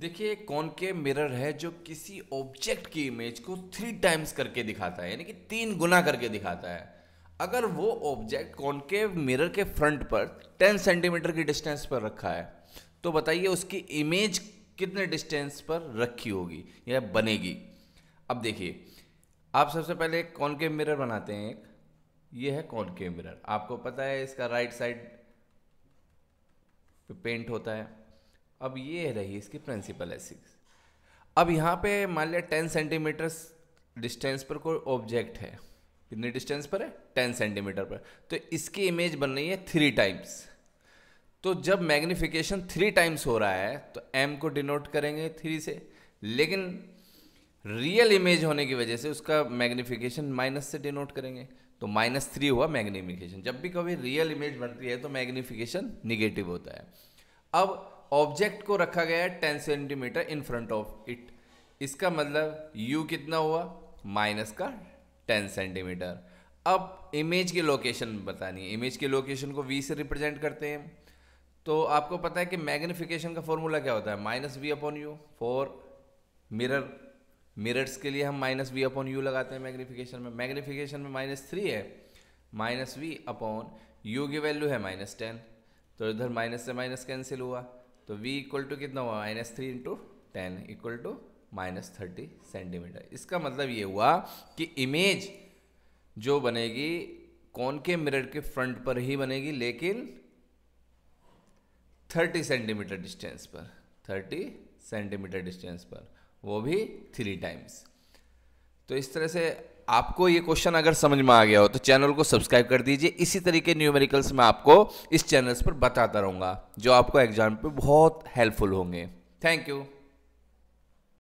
देखिए concave mirror है जो किसी ऑब्जेक्ट की इमेज को थ्री टाइम्स करके दिखाता है यानी कि तीन गुना करके दिखाता है अगर वो ऑब्जेक्ट कॉनकेव मिरर के फ्रंट पर टेन सेंटीमीटर की डिस्टेंस पर रखा है तो बताइए उसकी इमेज कितने डिस्टेंस पर रखी होगी या बनेगी अब देखिए आप सबसे पहले एक कॉनकेव मिरर बनाते हैं एक ये है कॉनकेव मिरर आपको पता है इसका राइट साइड पेंट होता है अब ये रही इसकी प्रिंसिपल एसिक्स अब यहाँ पे मान लिया टेन सेंटीमीटर डिस्टेंस पर कोई ऑब्जेक्ट है कितने डिस्टेंस पर है टेन सेंटीमीटर पर तो इसकी इमेज बन रही है थ्री टाइम्स तो जब मैग्निफिकेशन थ्री टाइम्स हो रहा है तो एम को डिनोट करेंगे थ्री से लेकिन रियल इमेज होने की वजह से उसका मैग्निफिकेशन माइनस से डिनोट करेंगे तो माइनस थ्री हुआ मैग्निफिकेशन जब भी कभी रियल इमेज बनती है तो मैग्निफिकेशन निगेटिव होता है अब ऑब्जेक्ट को रखा गया है ten centimetre in front of it इसका मतलब यू कितना हुआ माइनस का टेन सेंटीमीटर अब इमेज की लोकेशन बतानी है इमेज की लोकेशन को वी से रिप्रेजेंट करते हैं तो आपको पता है कि मैग्नीफिकेशन का फॉर्मूला क्या होता है minus v upon u for mirror mirrors के लिए हम माइनस वी अपॉन यू लगाते हैं मैग्नीफिकेशन में मैग्नीफिकेशन में माइनस थ्री है माइनस वी अपॉन यू की वैल्यू है माइनस टेन तो इधर माइनस से माइनस कैंसिल हुआ तो v इक्वल टू कितना हुआ minus three into ten equal to minus thirty centimetre इसका मतलब ये हुआ कि इमेज जो बनेगी कौन के मिरर के फ्रंट पर ही बनेगी लेकिन 30 सेंटीमीटर डिस्टेंस पर 30 सेंटीमीटर डिस्टेंस पर वो भी थ्री टाइम्स तो इस तरह से आपको ये क्वेश्चन अगर समझ में आ गया हो तो चैनल को सब्सक्राइब कर दीजिए इसी तरीके न्यूमेरिकल्स में आपको इस चैनल्स पर बताता रहूँगा जो आपको एग्जाम पे बहुत हेल्पफुल होंगे थैंक यू